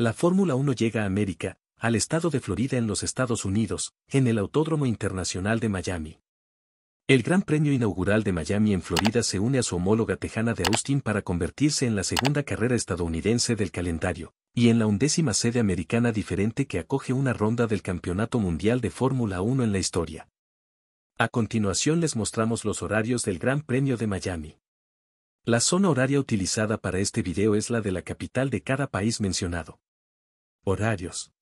La Fórmula 1 llega a América, al estado de Florida en los Estados Unidos, en el Autódromo Internacional de Miami. El Gran Premio Inaugural de Miami en Florida se une a su homóloga tejana de Austin para convertirse en la segunda carrera estadounidense del calendario, y en la undécima sede americana diferente que acoge una ronda del Campeonato Mundial de Fórmula 1 en la historia. A continuación les mostramos los horarios del Gran Premio de Miami. La zona horaria utilizada para este video es la de la capital de cada país mencionado. Horarios.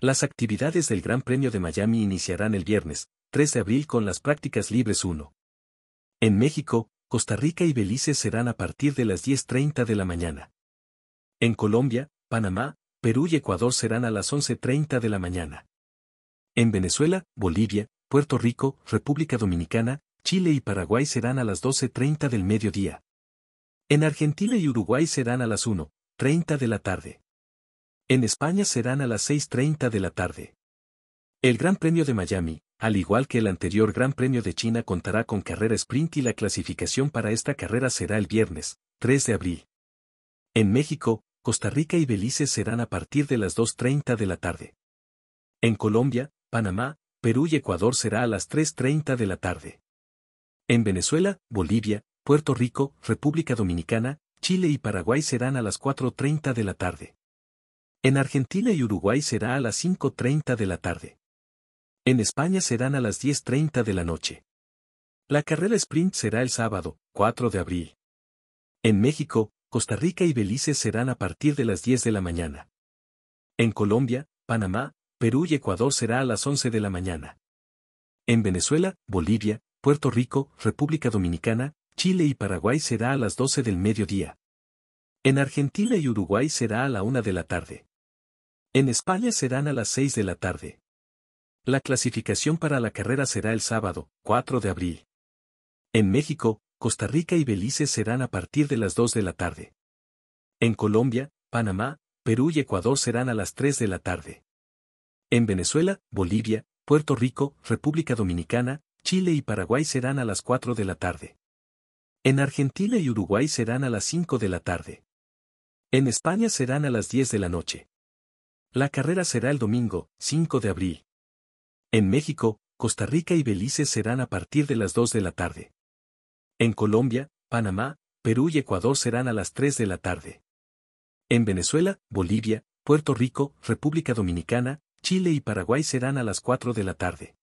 Las actividades del Gran Premio de Miami iniciarán el viernes, 3 de abril con las prácticas libres 1. En México, Costa Rica y Belice serán a partir de las 10.30 de la mañana. En Colombia, Panamá, Perú y Ecuador serán a las 11.30 de la mañana. En Venezuela, Bolivia, Puerto Rico, República Dominicana, Chile y Paraguay serán a las 12.30 del mediodía. En Argentina y Uruguay serán a las 1.30 de la tarde. En España serán a las 6.30 de la tarde. El Gran Premio de Miami, al igual que el anterior Gran Premio de China, contará con carrera sprint y la clasificación para esta carrera será el viernes, 3 de abril. En México, Costa Rica y Belice serán a partir de las 2.30 de la tarde. En Colombia, Panamá, Perú y Ecuador será a las 3.30 de la tarde. En Venezuela, Bolivia, Puerto Rico, República Dominicana, Chile y Paraguay serán a las 4.30 de la tarde. En Argentina y Uruguay será a las 5.30 de la tarde. En España serán a las 10.30 de la noche. La carrera sprint será el sábado, 4 de abril. En México, Costa Rica y Belice serán a partir de las 10 de la mañana. En Colombia, Panamá, Perú y Ecuador será a las 11 de la mañana. En Venezuela, Bolivia, Puerto Rico, República Dominicana, Chile y Paraguay será a las 12 del mediodía. En Argentina y Uruguay será a la 1 de la tarde. En España serán a las 6 de la tarde. La clasificación para la carrera será el sábado, 4 de abril. En México, Costa Rica y Belice serán a partir de las 2 de la tarde. En Colombia, Panamá, Perú y Ecuador serán a las 3 de la tarde. En Venezuela, Bolivia, Puerto Rico, República Dominicana, Chile y Paraguay serán a las 4 de la tarde. En Argentina y Uruguay serán a las 5 de la tarde. En España serán a las 10 de la noche. La carrera será el domingo, 5 de abril. En México, Costa Rica y Belice serán a partir de las 2 de la tarde. En Colombia, Panamá, Perú y Ecuador serán a las 3 de la tarde. En Venezuela, Bolivia, Puerto Rico, República Dominicana, Chile y Paraguay serán a las 4 de la tarde.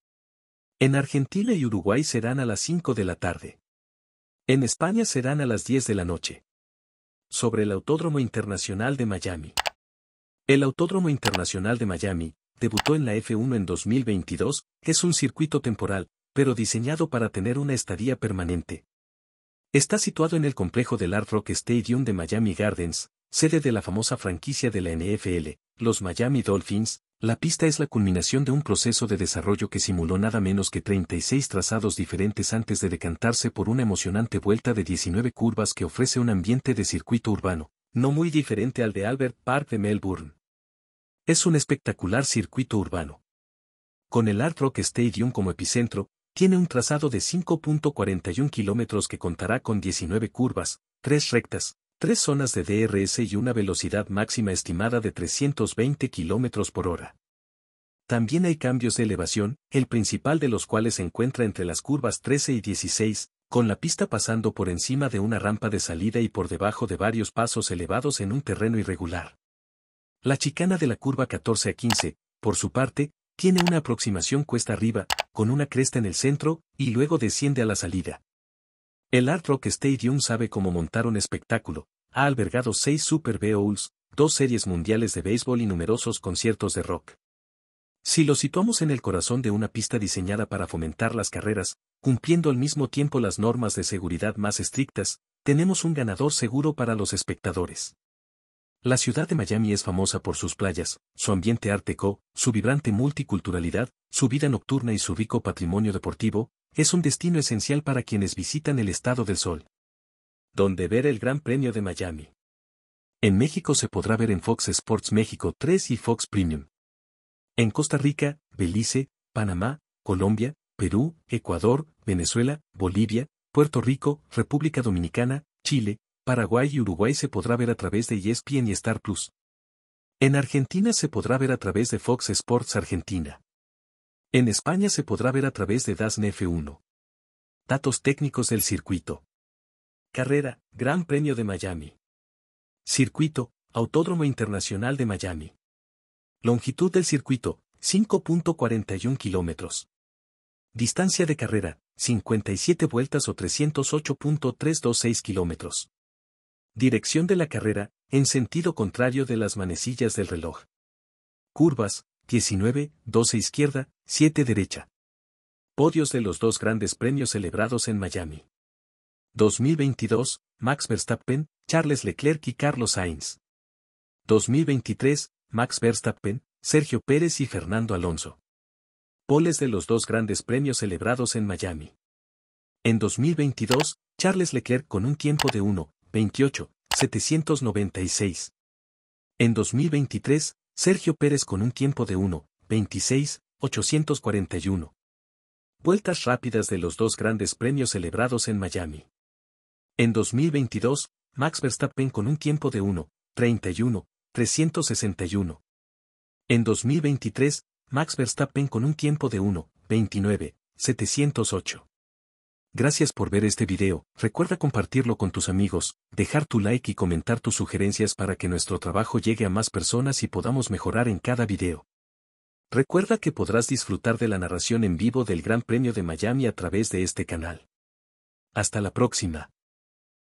En Argentina y Uruguay serán a las 5 de la tarde. En España serán a las 10 de la noche. Sobre el Autódromo Internacional de Miami. El Autódromo Internacional de Miami, debutó en la F1 en 2022, es un circuito temporal, pero diseñado para tener una estadía permanente. Está situado en el complejo del Art Rock Stadium de Miami Gardens, sede de la famosa franquicia de la NFL, los Miami Dolphins, la pista es la culminación de un proceso de desarrollo que simuló nada menos que 36 trazados diferentes antes de decantarse por una emocionante vuelta de 19 curvas que ofrece un ambiente de circuito urbano, no muy diferente al de Albert Park de Melbourne. Es un espectacular circuito urbano. Con el Art Rock Stadium como epicentro, tiene un trazado de 5.41 kilómetros que contará con 19 curvas, 3 rectas, 3 zonas de DRS y una velocidad máxima estimada de 320 kilómetros por hora. También hay cambios de elevación, el principal de los cuales se encuentra entre las curvas 13 y 16, con la pista pasando por encima de una rampa de salida y por debajo de varios pasos elevados en un terreno irregular. La chicana de la curva 14 a 15, por su parte, tiene una aproximación cuesta arriba, con una cresta en el centro, y luego desciende a la salida. El Art Rock Stadium sabe cómo montar un espectáculo, ha albergado seis Super Bowls, dos series mundiales de béisbol y numerosos conciertos de rock. Si lo situamos en el corazón de una pista diseñada para fomentar las carreras, cumpliendo al mismo tiempo las normas de seguridad más estrictas, tenemos un ganador seguro para los espectadores. La ciudad de Miami es famosa por sus playas, su ambiente ártico, su vibrante multiculturalidad, su vida nocturna y su rico patrimonio deportivo, es un destino esencial para quienes visitan el Estado del Sol. Donde ver el Gran Premio de Miami. En México se podrá ver en Fox Sports México 3 y Fox Premium. En Costa Rica, Belice, Panamá, Colombia, Perú, Ecuador, Venezuela, Bolivia, Puerto Rico, República Dominicana, Chile, Paraguay y Uruguay se podrá ver a través de ESPN y Star Plus. En Argentina se podrá ver a través de Fox Sports Argentina. En España se podrá ver a través de DASN F1. Datos técnicos del circuito. Carrera, Gran Premio de Miami. Circuito, Autódromo Internacional de Miami. Longitud del circuito, 5.41 kilómetros. Distancia de carrera, 57 vueltas o 308.326 kilómetros. Dirección de la carrera, en sentido contrario de las manecillas del reloj. Curvas, 19, 12 izquierda, 7 derecha. Podios de los dos grandes premios celebrados en Miami. 2022, Max Verstappen, Charles Leclerc y Carlos Sainz. 2023, Max Verstappen, Sergio Pérez y Fernando Alonso. Poles de los dos grandes premios celebrados en Miami. En 2022, Charles Leclerc con un tiempo de 1, 28, 796. En 2023, Sergio Pérez con un tiempo de 1, 26, 841. Vueltas rápidas de los dos grandes premios celebrados en Miami. En 2022, Max Verstappen con un tiempo de 1, 31, 361. En 2023, Max Verstappen con un tiempo de 1, 29, 708. Gracias por ver este video, recuerda compartirlo con tus amigos, dejar tu like y comentar tus sugerencias para que nuestro trabajo llegue a más personas y podamos mejorar en cada video. Recuerda que podrás disfrutar de la narración en vivo del Gran Premio de Miami a través de este canal. Hasta la próxima.